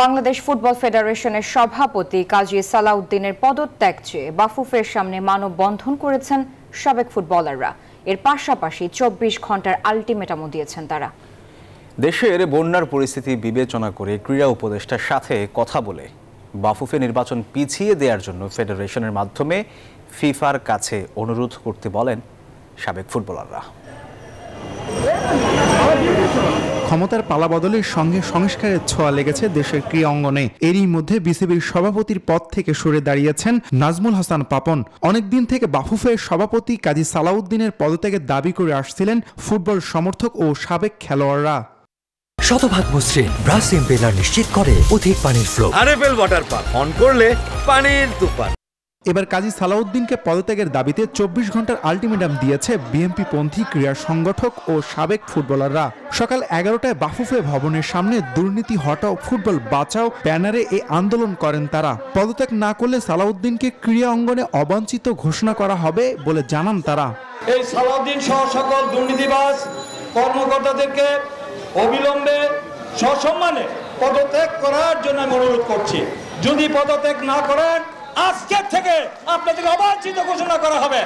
Bangladesh football ফেডারেশনের সভাপতি কাজী সালাউদ্দিনের পদত্যাগ চেয়ে বাফুফের সামনে মানববন্ধন করেছেন সাবেক ফুটবলাররা এর পাশাপাশি চব্বিশ ঘন্টার আলটিমেটামও দিয়েছেন তারা দেশের বন্যার পরিস্থিতি বিবেচনা করে ক্রীড়া উপদেষ্টার সাথে কথা বলে বাফুফে নির্বাচন পিছিয়ে দেওয়ার জন্য ফেডারেশনের মাধ্যমে ফিফার কাছে অনুরোধ করতে বলেন সাবেক ফুটবলাররা ক্ষমতার পালাবদলের সঙ্গে সংস্কারের ছোঁয়া লেগেছে দেশের ক্রীড়া অঙ্গনে এরই মধ্যে বিসিবির সভাপতির পদ থেকে সরে দাঁড়িয়েছেন নাজমুল হাসান পাপন অনেকদিন থেকে বাফুফের সভাপতি কাজী সালাউদ্দিনের পদত্যাগের দাবি করে আসছিলেন ফুটবল সমর্থক ও সাবেক খেলোয়াড়রা শতভাগ মসৃণ ব্রাস এম্পেলার নিশ্চিত করে অধিক পানির flow RFL water park on করলে পানির তুফান এবার কাজী সালাউদ্দিনকে পদত্যাগের দাবিতে চব্বিশ ঘন্টার আলটিমেটাম দিয়েছে বিএনপি পন্থী ক্রীড়া সংগঠক ও সাবেক ফুটবলাররা সকাল এগারোটায় বাফুফে ভবনের সামনে দুর্নীতি হটাও ফুটবল বাঁচাও ব্যানারে এ আন্দোলন করেন তারা পদত্যাগ না করলে সালাউদ্দিনকে ক্রীড়া অঙ্গনে অবাঞ্ছিত ঘোষণা করা হবে বলে জানান তারা এই সালাউদ্দিন সহ সকল দুর্নীতিবাস কর্মকর্তাদেরকে অবিলম্বে সসম্মানে পদত্যাগ করার জন্য অনুরোধ করছি যদি পদত্যাগ না করেন আজকের থেকে আপনাদের অবাঞ্ছিত ঘোষণা করা হবে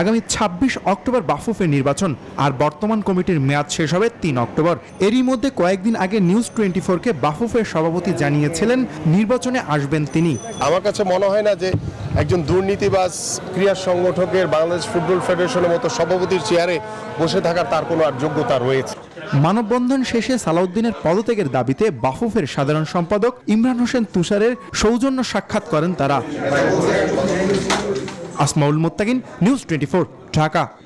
আগামী ২৬ অক্টোবর বাফুফের নির্বাচন আর বর্তমান কমিটির মেয়াদ শেষ হবে তিন অক্টোবর এরই মধ্যে কয়েকদিন আগে নিউজ টোয়েন্টি ফোরকে বাফুফের সভাপতি জানিয়েছিলেন নির্বাচনে আসবেন তিনি আমার কাছে মনে হয় না যে একজন দুর্নীতিবাজ ক্রীড়া সংগঠকের বাংলাদেশ ফুটবল ফেডারেশনের মতো সভাপতির চেয়ারে বসে থাকার তার কোনো আর যোগ্যতা রয়েছে মানববন্ধন শেষে সালাউদ্দিনের পদত্যাগের দাবিতে বাফুফের সাধারণ সম্পাদক ইমরান হোসেন তুষারের সৌজন্য সাক্ষাৎ করেন তারা আসমাউল মোত্তাকিন নিউজ টোয়েন্টি ঢাকা